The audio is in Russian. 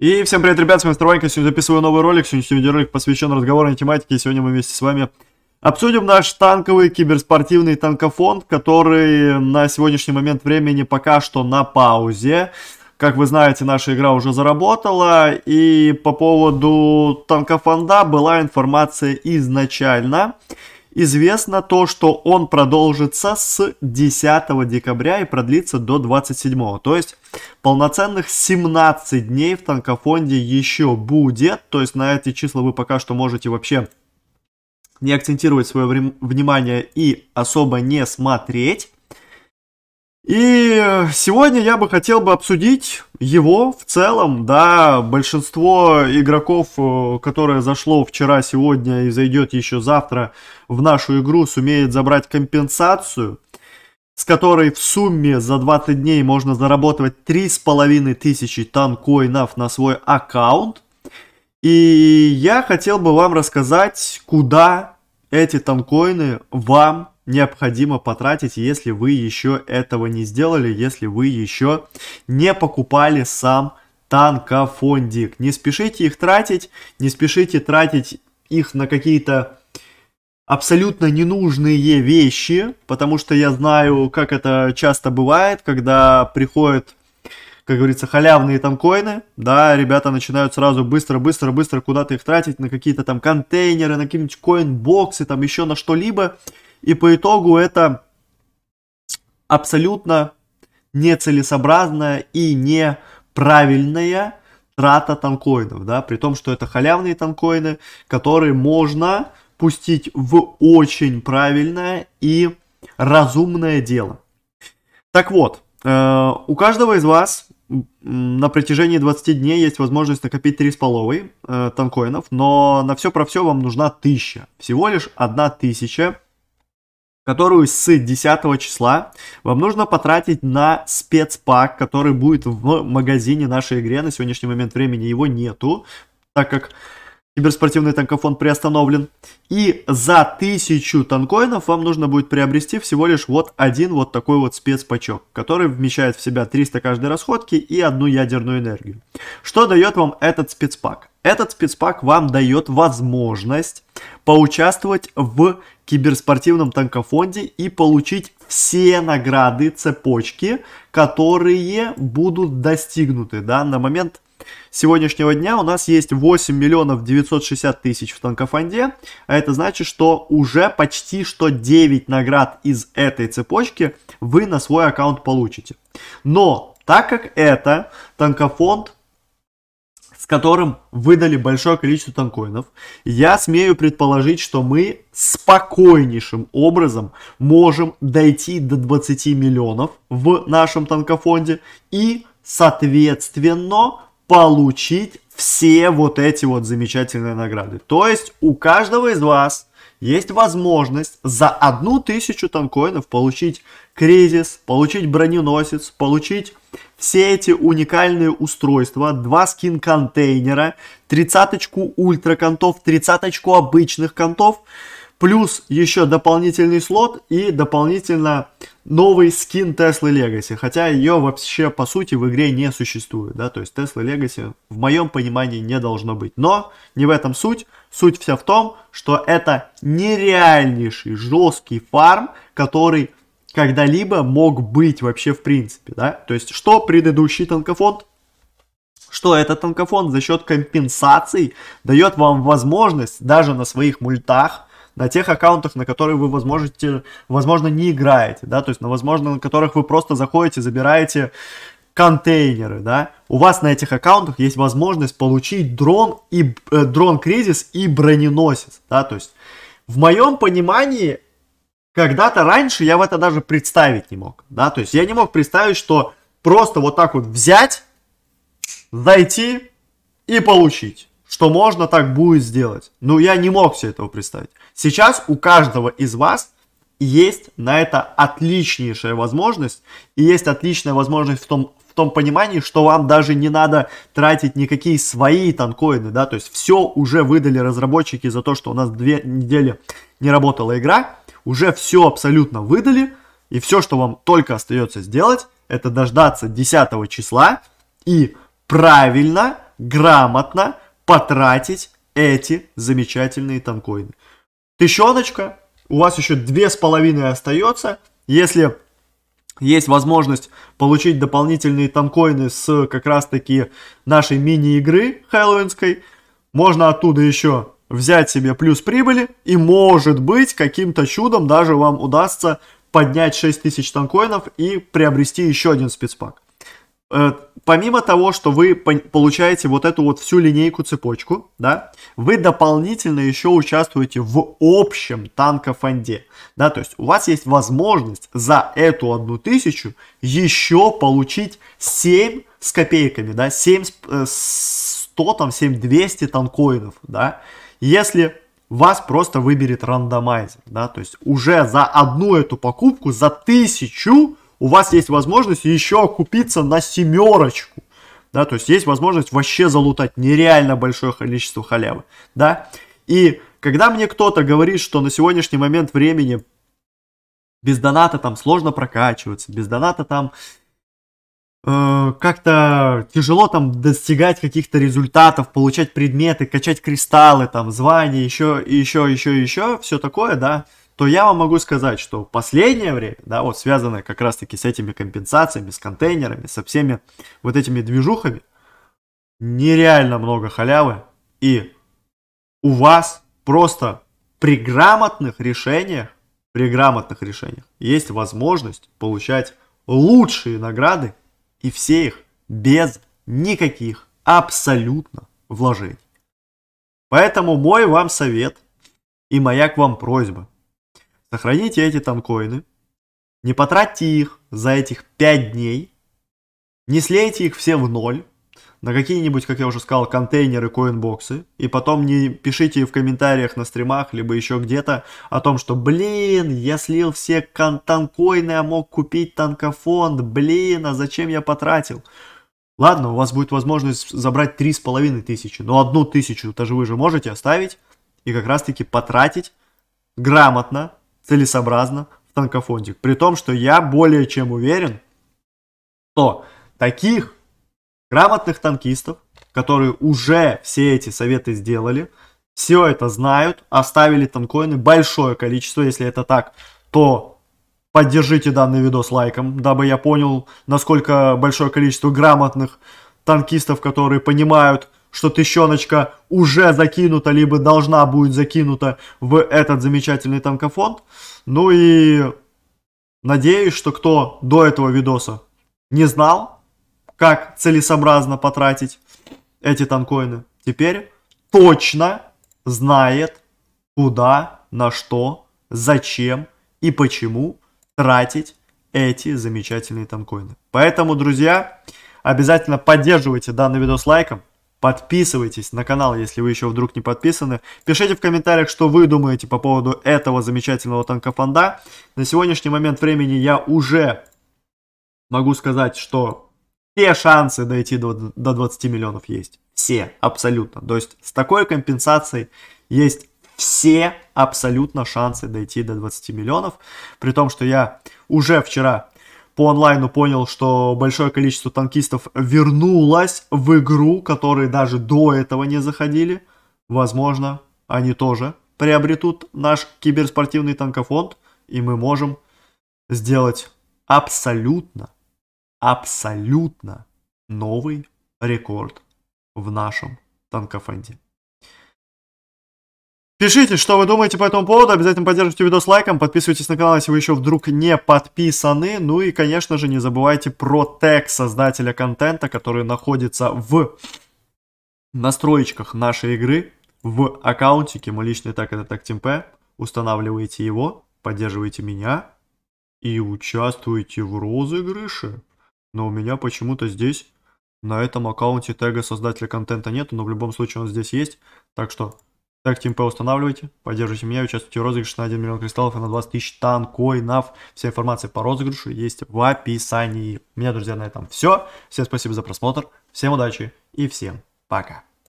И всем привет, ребят, с вами Страванько, сегодня записываю новый ролик, сегодняшний видеоролик посвящен разговорной тематике, и сегодня мы вместе с вами обсудим наш танковый киберспортивный танкофонд, который на сегодняшний момент времени пока что на паузе. Как вы знаете, наша игра уже заработала, и по поводу танкофонда была информация изначально. Известно то, что он продолжится с 10 декабря и продлится до 27. То есть полноценных 17 дней в танкофонде еще будет. То есть на эти числа вы пока что можете вообще не акцентировать свое внимание и особо не смотреть. И э, сегодня я бы хотел бы обсудить его в целом, да, большинство игроков, э, которое зашло вчера, сегодня и зайдет еще завтра в нашу игру, сумеет забрать компенсацию, с которой в сумме за 20 дней можно заработать 3500 танкоинов на свой аккаунт. И я хотел бы вам рассказать, куда эти танкоины вам необходимо потратить, если вы еще этого не сделали, если вы еще не покупали сам танкофондик. Не спешите их тратить, не спешите тратить их на какие-то абсолютно ненужные вещи, потому что я знаю, как это часто бывает, когда приходят как говорится, халявные танкоины, да, ребята начинают сразу быстро-быстро-быстро куда-то их тратить на какие-то там контейнеры, на какие-нибудь коинбоксы, там еще на что-либо, и по итогу это абсолютно нецелесообразная и неправильная трата танкоинов, да, при том, что это халявные танкоины, которые можно пустить в очень правильное и разумное дело. Так вот, э, у каждого из вас на протяжении 20 дней есть возможность накопить 3,5 э, танкоинов, но на все про все вам нужна 1000. Всего лишь 1000 которую с 10 числа вам нужно потратить на спецпак, который будет в магазине нашей игре. На сегодняшний момент времени его нету, так как киберспортивный танкофон приостановлен. И за 1000 танкоинов вам нужно будет приобрести всего лишь вот один вот такой вот спецпачок, который вмещает в себя 300 каждой расходки и одну ядерную энергию. Что дает вам этот спецпак? Этот спецпак вам дает возможность поучаствовать в киберспортивном танкофонде и получить все награды цепочки, которые будут достигнуты да, на момент сегодняшнего дня у нас есть 8 миллионов 960 тысяч в танкофонде, а это значит, что уже почти что 9 наград из этой цепочки вы на свой аккаунт получите. Но так как это танкофонд с которым выдали большое количество танкоинов, я смею предположить, что мы спокойнейшим образом можем дойти до 20 миллионов в нашем танкофонде и, соответственно, получить все вот эти вот замечательные награды. То есть у каждого из вас есть возможность за одну тысячу танкоинов получить кризис, получить броненосец, получить все эти уникальные устройства, два скин-контейнера, тридцаточку ультра ультраконтов, тридцаточку обычных контов, плюс еще дополнительный слот и дополнительно новый скин Tesla Legacy, хотя ее вообще по сути в игре не существует, да, то есть Tesla Legacy в моем понимании не должно быть. Но не в этом суть, суть вся в том, что это нереальнейший жесткий фарм, который когда-либо мог быть вообще в принципе, да, то есть что предыдущий танкофонд что этот танкофон за счет компенсаций дает вам возможность даже на своих мультах на тех аккаунтах, на которые вы, возможно, возможно не играете, да, то есть, на, возможно, на которых вы просто заходите, забираете контейнеры, да, у вас на этих аккаунтах есть возможность получить дрон и э, дрон кризис и броненосец, да, то есть в моем понимании когда-то раньше я в это даже представить не мог, да, то есть я не мог представить, что просто вот так вот взять, зайти и получить что можно так будет сделать. но ну, я не мог себе этого представить. Сейчас у каждого из вас есть на это отличнейшая возможность. И есть отличная возможность в том, в том понимании, что вам даже не надо тратить никакие свои танкоины, да, то есть все уже выдали разработчики за то, что у нас две недели не работала игра, уже все абсолютно выдали, и все, что вам только остается сделать, это дождаться 10 числа и правильно, грамотно, потратить эти замечательные танкоины. Тыщеночка, у вас еще две с половиной остается. Если есть возможность получить дополнительные танкоины с как раз таки нашей мини-игры хэллоуинской, можно оттуда еще взять себе плюс прибыли и может быть каким-то чудом даже вам удастся поднять 6000 танкоинов и приобрести еще один спецпак. Э, помимо того, что вы получаете вот эту вот всю линейку цепочку, да, вы дополнительно еще участвуете в общем танкофонде, да, то есть у вас есть возможность за эту одну тысячу еще получить 7 с копейками, да, 7, 100, э, там, 7, 200 танкоинов, да, если вас просто выберет рандомайзер, да, то есть уже за одну эту покупку, за тысячу у вас есть возможность еще окупиться на семерочку. Да, то есть есть возможность вообще залутать нереально большое количество халявы. Да? И когда мне кто-то говорит, что на сегодняшний момент времени без доната там сложно прокачиваться, без доната там э, как-то тяжело там достигать каких-то результатов, получать предметы, качать кристаллы, там звания, еще, еще, еще, еще, все такое, да, то я вам могу сказать, что в последнее время, да, вот связанное как раз-таки с этими компенсациями, с контейнерами, со всеми вот этими движухами, нереально много халявы, и у вас просто при грамотных решениях, при грамотных решениях есть возможность получать лучшие награды, и все их без никаких абсолютно вложений. Поэтому мой вам совет и моя к вам просьба – сохраните эти танкоины, не потратьте их за этих 5 дней, не слейте их все в ноль, на какие-нибудь, как я уже сказал, контейнеры, коинбоксы, и потом не пишите в комментариях на стримах, либо еще где-то о том, что, блин, я слил все танкоины, а мог купить танкофонд, блин, а зачем я потратил? Ладно, у вас будет возможность забрать три с половиной тысячи, но одну тысячу, то же вы же можете оставить и как раз таки потратить грамотно целесообразно в танкофонтик. При том, что я более чем уверен, что таких грамотных танкистов, которые уже все эти советы сделали, все это знают, оставили танкоины большое количество, если это так, то поддержите данный видос лайком, дабы я понял, насколько большое количество грамотных танкистов, которые понимают, что тыщеночка уже закинута, либо должна будет закинута в этот замечательный танкофонд. Ну и надеюсь, что кто до этого видоса не знал, как целесообразно потратить эти танкоины, теперь точно знает, куда, на что, зачем и почему тратить эти замечательные танкоины. Поэтому, друзья, обязательно поддерживайте данный видос лайком. Подписывайтесь на канал, если вы еще вдруг не подписаны. Пишите в комментариях, что вы думаете по поводу этого замечательного танкофонда. На сегодняшний момент времени я уже могу сказать, что все шансы дойти до, до 20 миллионов есть. Все, абсолютно. То есть с такой компенсацией есть все абсолютно шансы дойти до 20 миллионов. При том, что я уже вчера по онлайну понял, что большое количество танкистов вернулось в игру, которые даже до этого не заходили. Возможно, они тоже приобретут наш киберспортивный танкофонд, и мы можем сделать абсолютно, абсолютно новый рекорд в нашем танкофонде. Пишите, что вы думаете по этому поводу, обязательно поддержите с лайком, подписывайтесь на канал, если вы еще вдруг не подписаны, ну и, конечно же, не забывайте про тег создателя контента, который находится в настроечках нашей игры, в аккаунтике, мой личный так это так темпе, устанавливаете его, поддерживаете меня и участвуете в розыгрыше. Но у меня почему-то здесь на этом аккаунте тега создателя контента нету, но в любом случае он здесь есть, так что так, Team устанавливайте, поддерживайте меня, участвуйте в розыгрыше на 1 миллион кристаллов и на 20 тысяч танкоинов. Вся информация по розыгрышу есть в описании. У меня, друзья, на этом все. Всем спасибо за просмотр, всем удачи и всем пока.